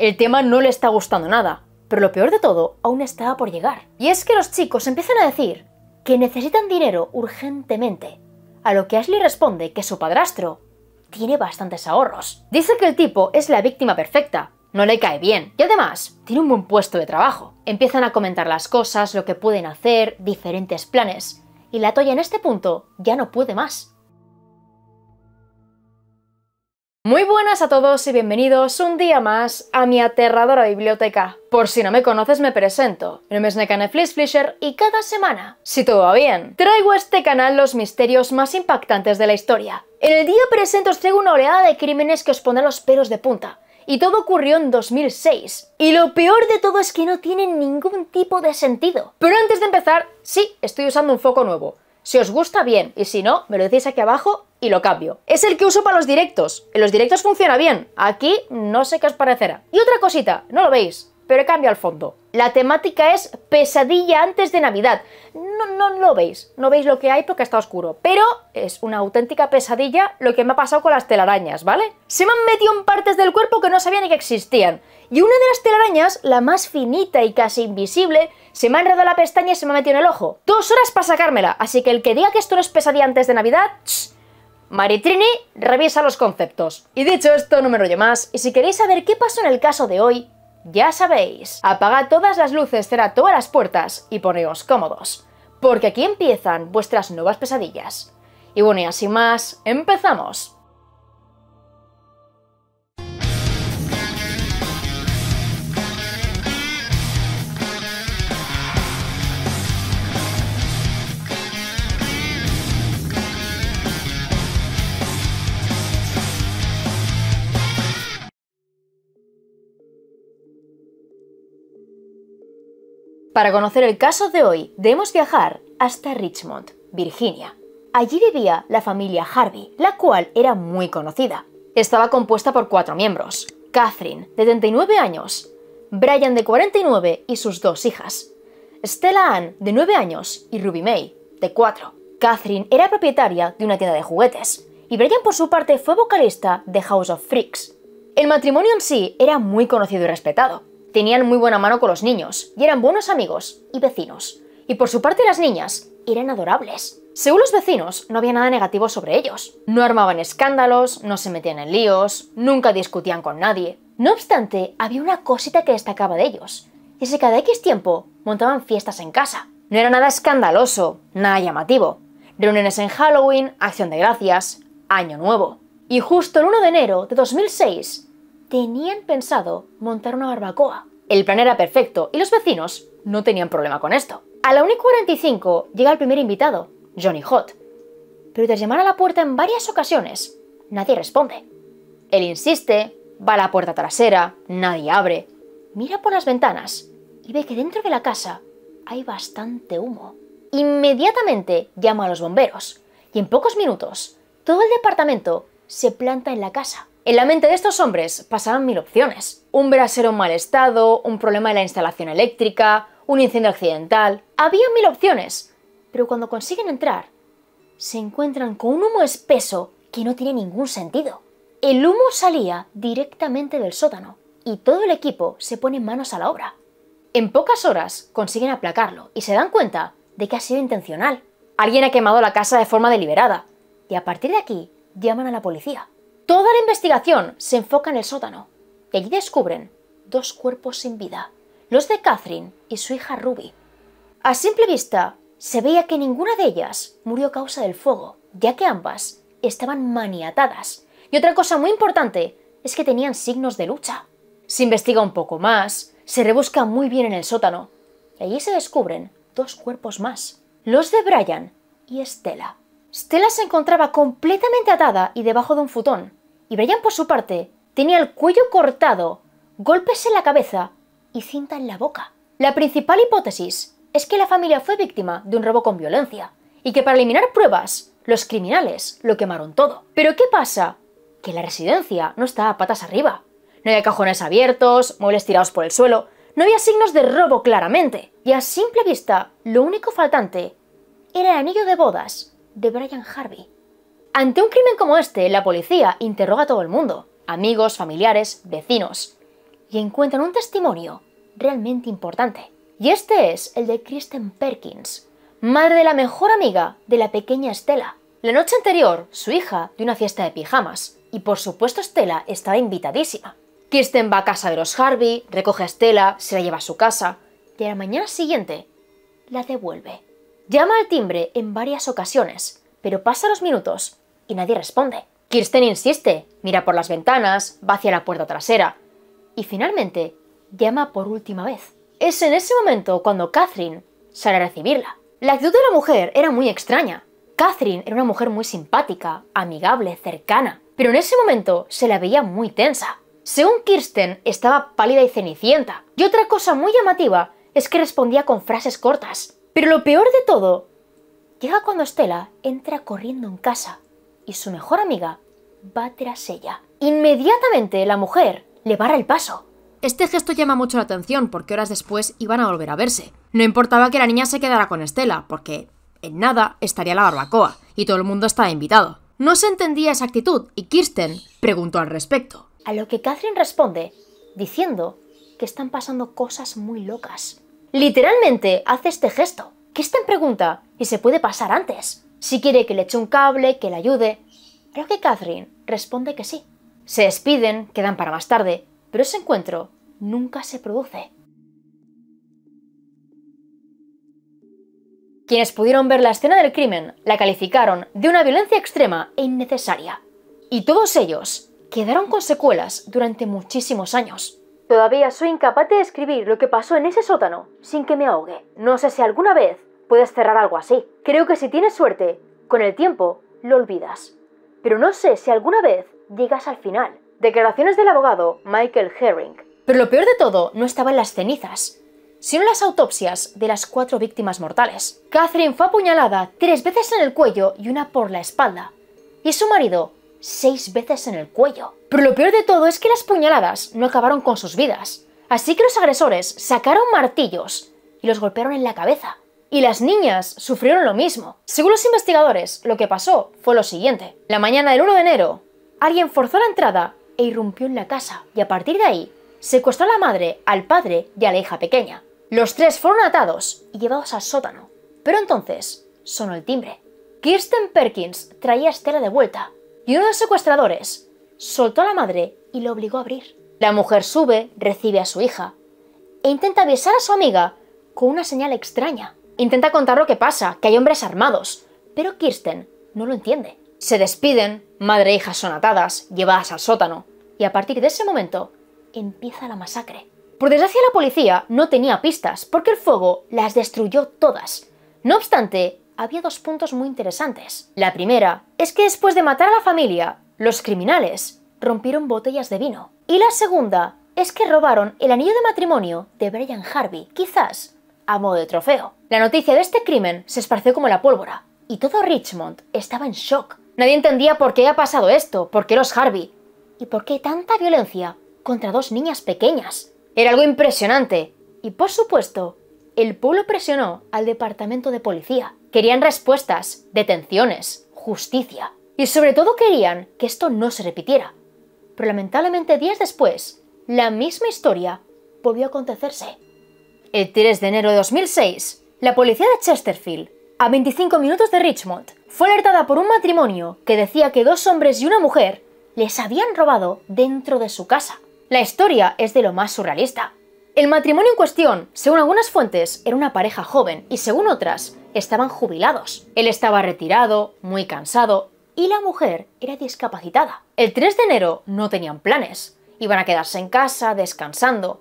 El tema no le está gustando nada, pero lo peor de todo aún estaba por llegar. Y es que los chicos empiezan a decir que necesitan dinero urgentemente, a lo que Ashley responde que su padrastro tiene bastantes ahorros. Dice que el tipo es la víctima perfecta, no le cae bien y además tiene un buen puesto de trabajo. Empiezan a comentar las cosas, lo que pueden hacer, diferentes planes, y la Toya en este punto ya no puede más. Muy buenas a todos y bienvenidos un día más a mi aterradora biblioteca. Por si no me conoces me presento, mi nombre es Nekane Fisher y cada semana, si todo va bien, traigo a este canal los misterios más impactantes de la historia. En el día presente os traigo una oleada de crímenes que os ponen los pelos de punta. Y todo ocurrió en 2006. Y lo peor de todo es que no tienen ningún tipo de sentido. Pero antes de empezar, sí, estoy usando un foco nuevo. Si os gusta, bien, y si no, me lo decís aquí abajo y lo cambio. Es el que uso para los directos. En los directos funciona bien, aquí no sé qué os parecerá. Y otra cosita, no lo veis, pero he cambiado al fondo. La temática es pesadilla antes de Navidad. No, no, lo veis, no veis lo que hay porque está oscuro, pero es una auténtica pesadilla lo que me ha pasado con las telarañas, ¿vale? Se me han metido en partes del cuerpo que no sabía ni que existían. Y una de las telarañas, la más finita y casi invisible, se me ha enredado la pestaña y se me ha metido en el ojo. Dos horas para sacármela, así que el que diga que esto no es pesadilla antes de Navidad, mari Maritrini revisa los conceptos. Y dicho esto, no me rollo más, y si queréis saber qué pasó en el caso de hoy, ya sabéis, apaga todas las luces, cerrad todas las puertas y poneos cómodos, porque aquí empiezan vuestras nuevas pesadillas. Y bueno, y así más, empezamos. Para conocer el caso de hoy, debemos viajar hasta Richmond, Virginia. Allí vivía la familia Harvey, la cual era muy conocida. Estaba compuesta por cuatro miembros. Catherine, de 39 años, Brian, de 49, y sus dos hijas. Stella Ann, de 9 años, y Ruby May, de 4. Catherine era propietaria de una tienda de juguetes, y Brian por su parte fue vocalista de House of Freaks. El matrimonio en sí era muy conocido y respetado. Tenían muy buena mano con los niños, y eran buenos amigos y vecinos. Y por su parte las niñas eran adorables. Según los vecinos, no había nada negativo sobre ellos. No armaban escándalos, no se metían en líos, nunca discutían con nadie. No obstante, había una cosita que destacaba de ellos, y es que cada X tiempo montaban fiestas en casa. No era nada escandaloso, nada llamativo. Reuniones en Halloween, acción de gracias, año nuevo. Y justo el 1 de enero de 2006, tenían pensado montar una barbacoa. El plan era perfecto y los vecinos no tenían problema con esto. A la 1.45 llega el primer invitado, Johnny Hot, pero tras llamar a la puerta en varias ocasiones, nadie responde. Él insiste, va a la puerta trasera, nadie abre, mira por las ventanas y ve que dentro de la casa hay bastante humo. Inmediatamente llama a los bomberos y en pocos minutos todo el departamento se planta en la casa. En la mente de estos hombres pasaban mil opciones. Un brasero en mal estado, un problema de la instalación eléctrica, un incendio accidental. Había mil opciones. Pero cuando consiguen entrar, se encuentran con un humo espeso que no tiene ningún sentido. El humo salía directamente del sótano y todo el equipo se pone manos a la obra. En pocas horas consiguen aplacarlo y se dan cuenta de que ha sido intencional. Alguien ha quemado la casa de forma deliberada y a partir de aquí llaman a la policía. Toda la investigación se enfoca en el sótano y allí descubren dos cuerpos sin vida, los de Catherine y su hija Ruby. A simple vista, se veía que ninguna de ellas murió a causa del fuego, ya que ambas estaban maniatadas. Y otra cosa muy importante es que tenían signos de lucha. Se investiga un poco más, se rebusca muy bien en el sótano, y allí se descubren dos cuerpos más, los de Brian y Stella. Stella se encontraba completamente atada y debajo de un futón, y Brian por su parte tenía el cuello cortado, golpes en la cabeza y cinta en la boca. La principal hipótesis es que la familia fue víctima de un robo con violencia y que para eliminar pruebas, los criminales lo quemaron todo. Pero ¿qué pasa? Que la residencia no estaba patas arriba. No había cajones abiertos, muebles tirados por el suelo, no había signos de robo claramente. Y a simple vista, lo único faltante era el anillo de bodas de Brian Harvey. Ante un crimen como este, la policía interroga a todo el mundo, amigos, familiares, vecinos, y encuentran un testimonio realmente importante. Y este es el de Kristen Perkins, madre de la mejor amiga de la pequeña Estela. La noche anterior, su hija dio una fiesta de pijamas, y por supuesto Estela estaba invitadísima. Kristen va a casa de los Harvey, recoge a Estela, se la lleva a su casa, y a la mañana siguiente la devuelve. Llama al timbre en varias ocasiones, pero pasa los minutos y nadie responde. Kirsten insiste, mira por las ventanas, va hacia la puerta trasera y finalmente llama por última vez. Es en ese momento cuando Catherine sale a recibirla. La actitud de la mujer era muy extraña. Catherine era una mujer muy simpática, amigable, cercana, pero en ese momento se la veía muy tensa. Según Kirsten, estaba pálida y cenicienta. Y otra cosa muy llamativa es que respondía con frases cortas. Pero lo peor de todo llega cuando Stella entra corriendo en casa y su mejor amiga va tras ella. Inmediatamente la mujer le barra el paso. Este gesto llama mucho la atención porque horas después iban a volver a verse. No importaba que la niña se quedara con Estela, porque en nada estaría la barbacoa y todo el mundo estaba invitado. No se entendía esa actitud y Kirsten preguntó al respecto. A lo que Catherine responde diciendo que están pasando cosas muy locas. Literalmente hace este gesto. Kirsten pregunta y se puede pasar antes. Si quiere que le eche un cable, que le ayude. creo que Catherine responde que sí. Se despiden, quedan para más tarde, pero ese encuentro nunca se produce. Quienes pudieron ver la escena del crimen la calificaron de una violencia extrema e innecesaria. Y todos ellos quedaron con secuelas durante muchísimos años. Todavía soy incapaz de escribir lo que pasó en ese sótano sin que me ahogue. No sé si alguna vez puedes cerrar algo así. Creo que si tienes suerte, con el tiempo lo olvidas. Pero no sé si alguna vez llegas al final. Declaraciones del abogado Michael Herring. Pero lo peor de todo no estaba en las cenizas, sino en las autopsias de las cuatro víctimas mortales. Catherine fue apuñalada tres veces en el cuello y una por la espalda. Y su marido seis veces en el cuello. Pero lo peor de todo es que las puñaladas no acabaron con sus vidas. Así que los agresores sacaron martillos y los golpearon en la cabeza y las niñas sufrieron lo mismo. Según los investigadores, lo que pasó fue lo siguiente. La mañana del 1 de enero, alguien forzó la entrada e irrumpió en la casa, y a partir de ahí, secuestró a la madre, al padre y a la hija pequeña. Los tres fueron atados y llevados al sótano, pero entonces sonó el timbre. Kirsten Perkins traía a Estela de vuelta, y uno de los secuestradores soltó a la madre y lo obligó a abrir. La mujer sube, recibe a su hija, e intenta besar a su amiga con una señal extraña. Intenta contar lo que pasa, que hay hombres armados, pero Kirsten no lo entiende. Se despiden, madre e hija son atadas, llevadas al sótano, y a partir de ese momento empieza la masacre. Por desgracia la policía no tenía pistas, porque el fuego las destruyó todas. No obstante, había dos puntos muy interesantes. La primera es que después de matar a la familia, los criminales rompieron botellas de vino. Y la segunda es que robaron el anillo de matrimonio de Brian Harvey, quizás a modo de trofeo. La noticia de este crimen se esparció como la pólvora, y todo Richmond estaba en shock. Nadie entendía por qué había pasado esto, por qué los Harvey, y por qué tanta violencia contra dos niñas pequeñas. Era algo impresionante, y por supuesto, el pueblo presionó al departamento de policía. Querían respuestas, detenciones, justicia. Y sobre todo querían que esto no se repitiera. Pero lamentablemente días después, la misma historia volvió a acontecerse. El 3 de enero de 2006, la policía de Chesterfield, a 25 minutos de Richmond, fue alertada por un matrimonio que decía que dos hombres y una mujer les habían robado dentro de su casa. La historia es de lo más surrealista. El matrimonio en cuestión, según algunas fuentes, era una pareja joven y según otras, estaban jubilados. Él estaba retirado, muy cansado y la mujer era discapacitada. El 3 de enero no tenían planes, iban a quedarse en casa descansando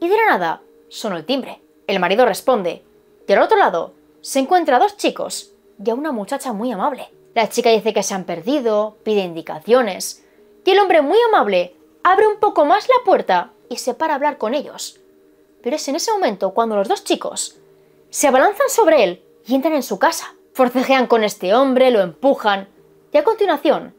y de la nada Sonó el timbre. El marido responde. Y al otro lado se encuentra dos chicos y a una muchacha muy amable. La chica dice que se han perdido, pide indicaciones, y el hombre muy amable abre un poco más la puerta y se para a hablar con ellos. Pero es en ese momento cuando los dos chicos se abalanzan sobre él y entran en su casa. Forcejean con este hombre, lo empujan y a continuación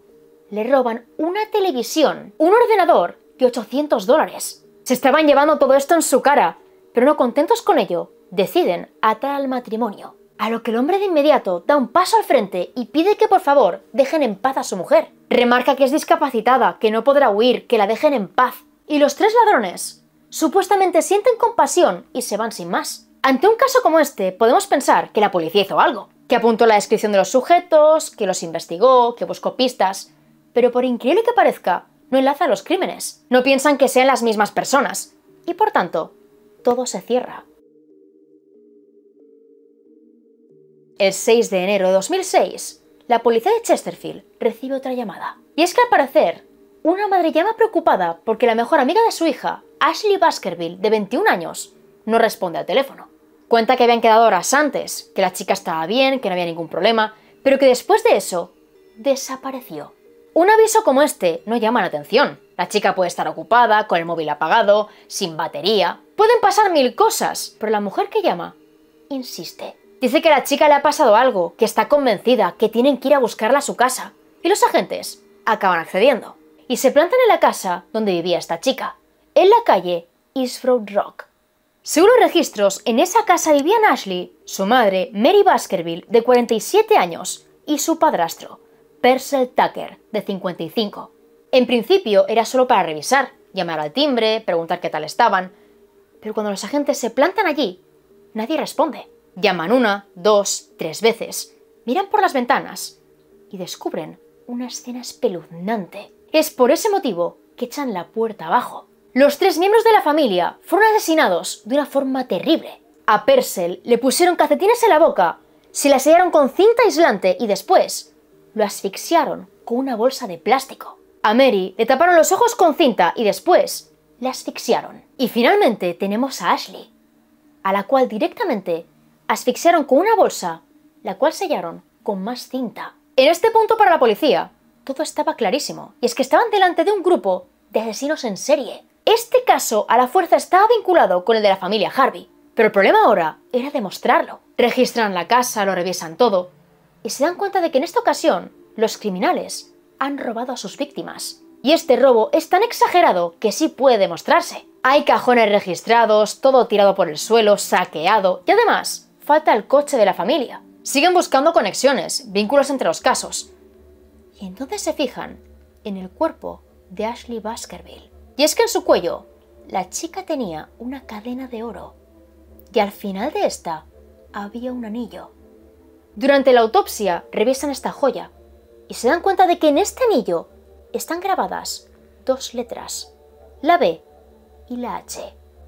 le roban una televisión, un ordenador y 800 dólares. Se estaban llevando todo esto en su cara pero no contentos con ello, deciden atar al matrimonio. A lo que el hombre de inmediato da un paso al frente y pide que por favor dejen en paz a su mujer. Remarca que es discapacitada, que no podrá huir, que la dejen en paz. Y los tres ladrones supuestamente sienten compasión y se van sin más. Ante un caso como este, podemos pensar que la policía hizo algo, que apuntó la descripción de los sujetos, que los investigó, que buscó pistas, pero por increíble que parezca, no enlaza los crímenes. No piensan que sean las mismas personas, y por tanto, todo se cierra. El 6 de enero de 2006, la policía de Chesterfield recibe otra llamada. Y es que al parecer, una madre llama preocupada porque la mejor amiga de su hija, Ashley Baskerville, de 21 años, no responde al teléfono. Cuenta que habían quedado horas antes, que la chica estaba bien, que no había ningún problema, pero que después de eso, desapareció. Un aviso como este no llama la atención, la chica puede estar ocupada, con el móvil apagado, sin batería. Pueden pasar mil cosas, pero la mujer que llama insiste. Dice que a la chica le ha pasado algo, que está convencida, que tienen que ir a buscarla a su casa. Y los agentes acaban accediendo. Y se plantan en la casa donde vivía esta chica, en la calle Road Rock. Según los registros, en esa casa vivían Ashley, su madre, Mary Baskerville, de 47 años, y su padrastro, Purcell Tucker, de 55. En principio era solo para revisar, llamar al timbre, preguntar qué tal estaban, pero cuando los agentes se plantan allí, nadie responde. Llaman una, dos, tres veces, miran por las ventanas y descubren una escena espeluznante. Es por ese motivo que echan la puerta abajo. Los tres miembros de la familia fueron asesinados de una forma terrible. A Percel le pusieron cacetines en la boca, se la sellaron con cinta aislante y después lo asfixiaron con una bolsa de plástico. A Mary le taparon los ojos con cinta y después la asfixiaron. Y finalmente tenemos a Ashley, a la cual directamente asfixiaron con una bolsa, la cual sellaron con más cinta. En este punto para la policía, todo estaba clarísimo, y es que estaban delante de un grupo de asesinos en serie. Este caso a la fuerza estaba vinculado con el de la familia Harvey, pero el problema ahora era demostrarlo. Registran la casa, lo revisan todo, y se dan cuenta de que en esta ocasión los criminales han robado a sus víctimas. Y este robo es tan exagerado que sí puede demostrarse. Hay cajones registrados, todo tirado por el suelo, saqueado y además falta el coche de la familia. Siguen buscando conexiones, vínculos entre los casos. Y entonces se fijan en el cuerpo de Ashley Baskerville. Y es que en su cuello la chica tenía una cadena de oro y al final de esta había un anillo. Durante la autopsia revisan esta joya y se dan cuenta de que en este anillo están grabadas dos letras, la B y la H,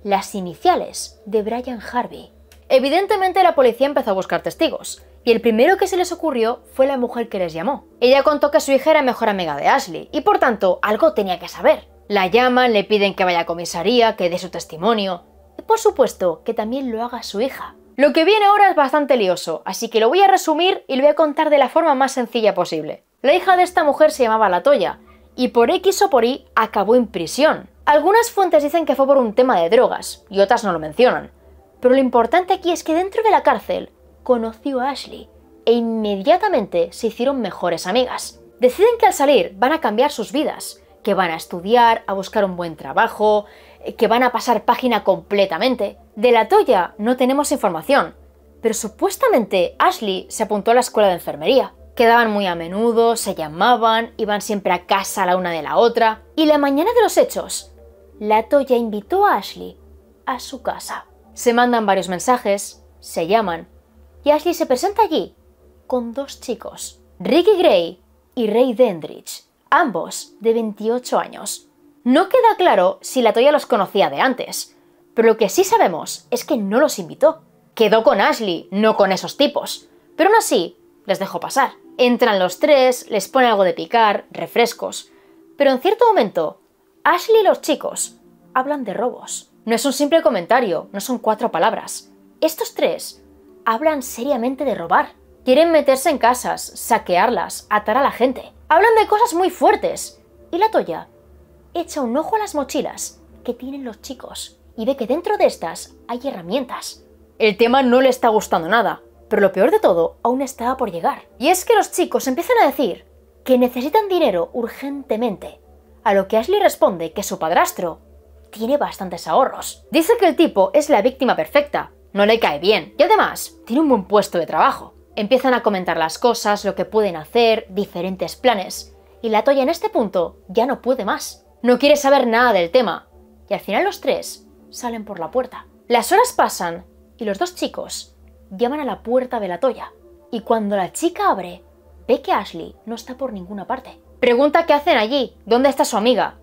las iniciales de Brian Harvey. Evidentemente la policía empezó a buscar testigos, y el primero que se les ocurrió fue la mujer que les llamó. Ella contó que su hija era mejor amiga de Ashley, y por tanto algo tenía que saber. La llaman, le piden que vaya a comisaría, que dé su testimonio, y por supuesto que también lo haga su hija. Lo que viene ahora es bastante lioso, así que lo voy a resumir y lo voy a contar de la forma más sencilla posible. La hija de esta mujer se llamaba La Toya, y por X o por Y acabó en prisión. Algunas fuentes dicen que fue por un tema de drogas, y otras no lo mencionan. Pero lo importante aquí es que dentro de la cárcel conoció a Ashley, e inmediatamente se hicieron mejores amigas. Deciden que al salir van a cambiar sus vidas, que van a estudiar, a buscar un buen trabajo, que van a pasar página completamente. De la Toya no tenemos información, pero supuestamente Ashley se apuntó a la escuela de enfermería. Quedaban muy a menudo, se llamaban, iban siempre a casa la una de la otra. Y la mañana de los hechos, la Toya invitó a Ashley a su casa. Se mandan varios mensajes, se llaman, y Ashley se presenta allí con dos chicos, Ricky Gray y Ray Dendridge. ambos de 28 años. No queda claro si la Toya los conocía de antes, pero lo que sí sabemos es que no los invitó. Quedó con Ashley, no con esos tipos. Pero aún así, les dejó pasar. Entran los tres, les pone algo de picar, refrescos. Pero en cierto momento, Ashley y los chicos hablan de robos. No es un simple comentario, no son cuatro palabras. Estos tres hablan seriamente de robar. Quieren meterse en casas, saquearlas, atar a la gente. Hablan de cosas muy fuertes. Y la Toya echa un ojo a las mochilas que tienen los chicos y ve que dentro de estas hay herramientas. El tema no le está gustando nada, pero lo peor de todo aún estaba por llegar. Y es que los chicos empiezan a decir que necesitan dinero urgentemente, a lo que Ashley responde que su padrastro tiene bastantes ahorros. Dice que el tipo es la víctima perfecta, no le cae bien y además tiene un buen puesto de trabajo. Empiezan a comentar las cosas, lo que pueden hacer, diferentes planes, y la Toya en este punto ya no puede más no quiere saber nada del tema. Y al final los tres salen por la puerta. Las horas pasan y los dos chicos llaman a la puerta de la toya. Y cuando la chica abre, ve que Ashley no está por ninguna parte. Pregunta qué hacen allí, dónde está su amiga.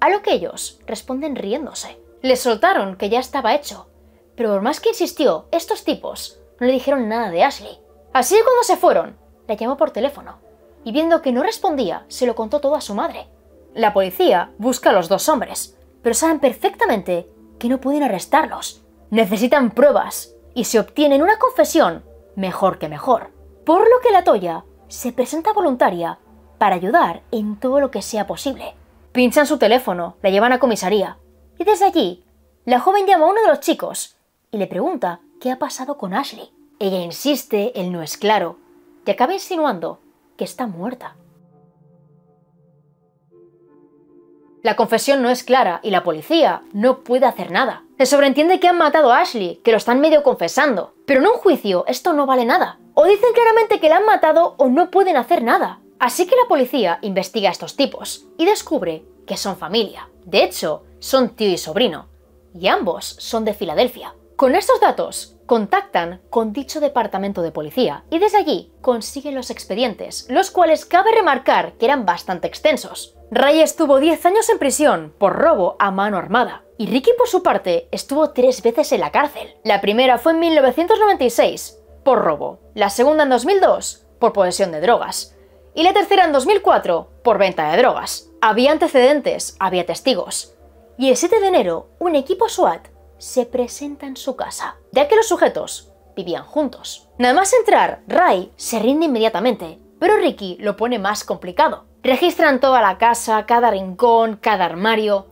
A lo que ellos responden riéndose. Le soltaron que ya estaba hecho, pero por más que insistió, estos tipos no le dijeron nada de Ashley. Así que cuando se fueron, la llamó por teléfono y viendo que no respondía, se lo contó todo a su madre. La policía busca a los dos hombres, pero saben perfectamente que no pueden arrestarlos. Necesitan pruebas y si obtienen una confesión, mejor que mejor. Por lo que la Toya se presenta voluntaria para ayudar en todo lo que sea posible. Pinchan su teléfono, la llevan a comisaría y desde allí la joven llama a uno de los chicos y le pregunta qué ha pasado con Ashley. Ella insiste, él no es claro y acaba insinuando que está muerta. La confesión no es clara y la policía no puede hacer nada. Se sobreentiende que han matado a Ashley, que lo están medio confesando. Pero en un juicio esto no vale nada. O dicen claramente que la han matado o no pueden hacer nada. Así que la policía investiga a estos tipos y descubre que son familia. De hecho, son tío y sobrino. Y ambos son de Filadelfia. Con estos datos, contactan con dicho departamento de policía y desde allí consiguen los expedientes, los cuales cabe remarcar que eran bastante extensos. Ray estuvo 10 años en prisión por robo a mano armada y Ricky por su parte estuvo tres veces en la cárcel. La primera fue en 1996 por robo, la segunda en 2002 por posesión de drogas y la tercera en 2004 por venta de drogas. Había antecedentes, había testigos. Y el 7 de enero, un equipo SWAT se presenta en su casa, ya que los sujetos vivían juntos. Nada más entrar, Ray se rinde inmediatamente, pero Ricky lo pone más complicado. Registran toda la casa, cada rincón, cada armario,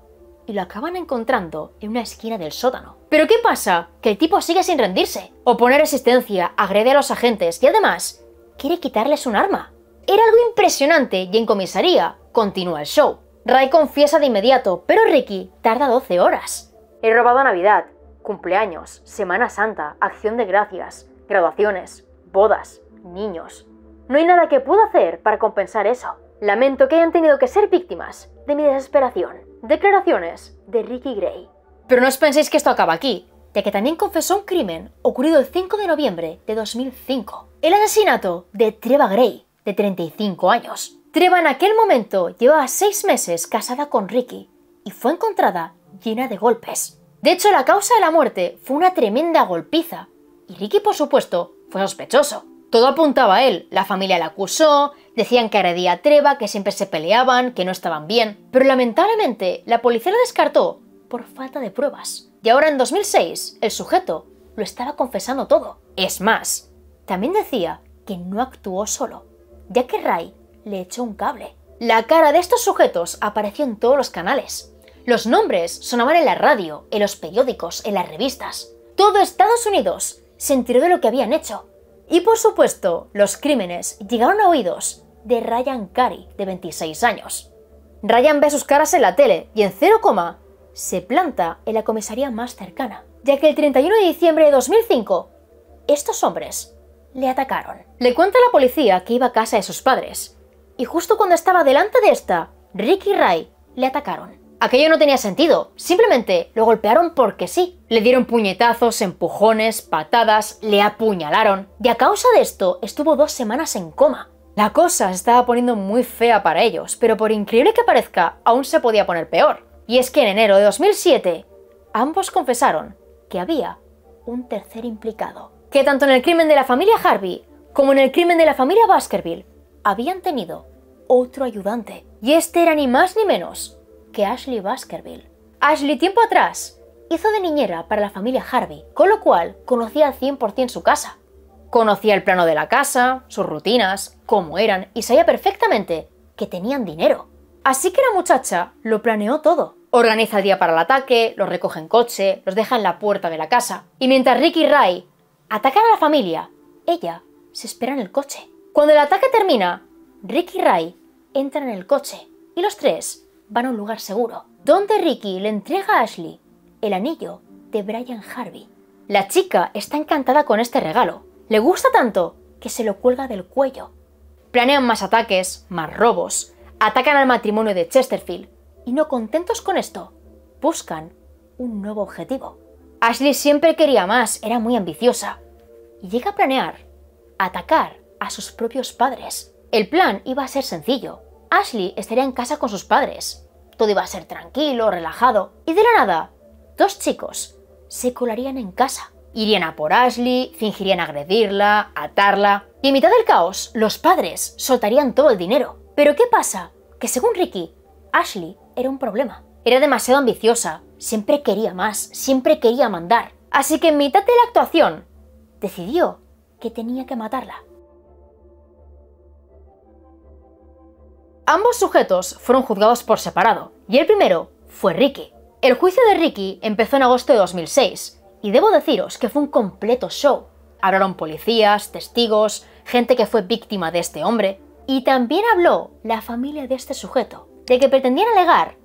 y lo acaban encontrando en una esquina del sótano. Pero ¿qué pasa? Que el tipo sigue sin rendirse. Opone resistencia, agrede a los agentes y además quiere quitarles un arma. Era algo impresionante y en comisaría continúa el show. Ray confiesa de inmediato, pero Ricky tarda 12 horas. He robado Navidad, cumpleaños, Semana Santa, Acción de Gracias, graduaciones, bodas, niños. No hay nada que pueda hacer para compensar eso. Lamento que hayan tenido que ser víctimas de mi desesperación. Declaraciones de Ricky Gray. Pero no os penséis que esto acaba aquí, ya que también confesó un crimen ocurrido el 5 de noviembre de 2005. El asesinato de Treva Gray, de 35 años. Treva en aquel momento llevaba seis meses casada con Ricky y fue encontrada llena de golpes. De hecho, la causa de la muerte fue una tremenda golpiza, y Ricky, por supuesto, fue sospechoso. Todo apuntaba a él, la familia la acusó, decían que heredía treva, que siempre se peleaban, que no estaban bien, pero lamentablemente la policía lo descartó por falta de pruebas. Y ahora en 2006, el sujeto lo estaba confesando todo. Es más, también decía que no actuó solo, ya que Ray le echó un cable. La cara de estos sujetos apareció en todos los canales, los nombres sonaban en la radio, en los periódicos, en las revistas. Todo Estados Unidos se enteró de lo que habían hecho. Y por supuesto, los crímenes llegaron a oídos de Ryan Carey, de 26 años. Ryan ve sus caras en la tele y en cero coma se planta en la comisaría más cercana, ya que el 31 de diciembre de 2005 estos hombres le atacaron. Le cuenta a la policía que iba a casa de sus padres y justo cuando estaba delante de esta, Ricky y Ray le atacaron. Aquello no tenía sentido, simplemente lo golpearon porque sí. Le dieron puñetazos, empujones, patadas, le apuñalaron. Y a causa de esto estuvo dos semanas en coma. La cosa se estaba poniendo muy fea para ellos, pero por increíble que parezca, aún se podía poner peor. Y es que en enero de 2007, ambos confesaron que había un tercer implicado. Que tanto en el crimen de la familia Harvey como en el crimen de la familia Baskerville habían tenido otro ayudante. Y este era ni más ni menos que Ashley Baskerville. Ashley, tiempo atrás, hizo de niñera para la familia Harvey, con lo cual conocía al 100% su casa. Conocía el plano de la casa, sus rutinas, cómo eran y sabía perfectamente que tenían dinero. Así que la muchacha lo planeó todo. Organiza el día para el ataque, los recoge en coche, los deja en la puerta de la casa. Y mientras Ricky y Ray atacan a la familia, ella se espera en el coche. Cuando el ataque termina, Ricky y Ray entran en el coche y los tres van a un lugar seguro, donde Ricky le entrega a Ashley el anillo de Brian Harvey. La chica está encantada con este regalo. Le gusta tanto que se lo cuelga del cuello. Planean más ataques, más robos, atacan al matrimonio de Chesterfield y no contentos con esto, buscan un nuevo objetivo. Ashley siempre quería más, era muy ambiciosa y llega a planear atacar a sus propios padres. El plan iba a ser sencillo. Ashley estaría en casa con sus padres, iba a ser tranquilo, relajado, y de la nada, dos chicos se colarían en casa. Irían a por Ashley, fingirían agredirla, atarla, y en mitad del caos, los padres soltarían todo el dinero. Pero ¿qué pasa? Que según Ricky, Ashley era un problema. Era demasiado ambiciosa, siempre quería más, siempre quería mandar. Así que en mitad de la actuación, decidió que tenía que matarla. Ambos sujetos fueron juzgados por separado, y el primero fue Ricky. El juicio de Ricky empezó en agosto de 2006, y debo deciros que fue un completo show. Hablaron policías, testigos, gente que fue víctima de este hombre, y también habló la familia de este sujeto, de que pretendían alegar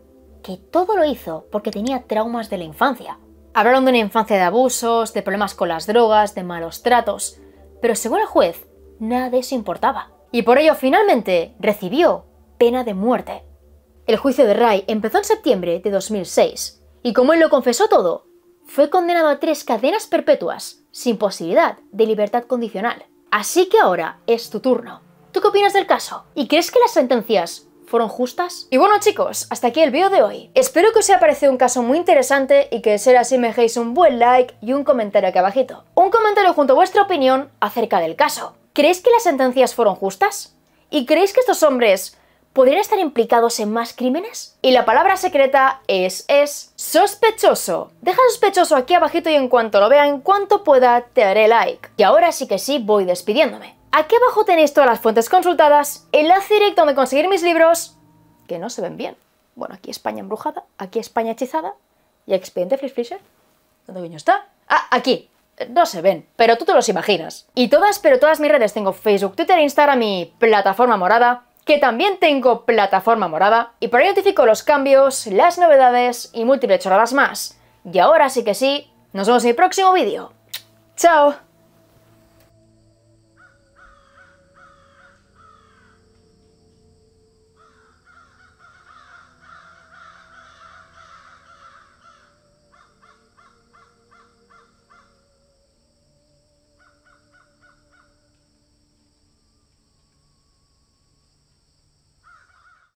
que todo lo hizo porque tenía traumas de la infancia. Hablaron de una infancia de abusos, de problemas con las drogas, de malos tratos, pero según el juez, nada de importaba. Y por ello finalmente recibió pena de muerte. El juicio de Ray empezó en septiembre de 2006, y como él lo confesó todo, fue condenado a tres cadenas perpetuas, sin posibilidad de libertad condicional. Así que ahora es tu turno. ¿Tú qué opinas del caso? ¿Y crees que las sentencias fueron justas? Y bueno chicos, hasta aquí el vídeo de hoy. Espero que os haya parecido un caso muy interesante y que de ser así me dejéis un buen like y un comentario aquí abajito. Un comentario junto a vuestra opinión acerca del caso. ¿Creéis que las sentencias fueron justas? ¿Y creéis que estos hombres podrían estar implicados en más crímenes? Y la palabra secreta es es sospechoso. Deja sospechoso aquí abajito y en cuanto lo vea, en cuanto pueda, te haré like. Y ahora sí que sí, voy despidiéndome. Aquí abajo tenéis todas las fuentes consultadas, enlace directo donde conseguir mis libros, que no se ven bien. Bueno, aquí España embrujada, aquí España hechizada y Expediente Free Fisher. ¿Dónde coño está? Ah, aquí no se ven, pero tú te los imaginas. Y todas, pero todas mis redes tengo Facebook, Twitter, Instagram y plataforma morada que también tengo plataforma morada y por ahí notifico los cambios, las novedades y múltiples chorradas más. Y ahora sí que sí, nos vemos en el próximo vídeo. ¡Chao!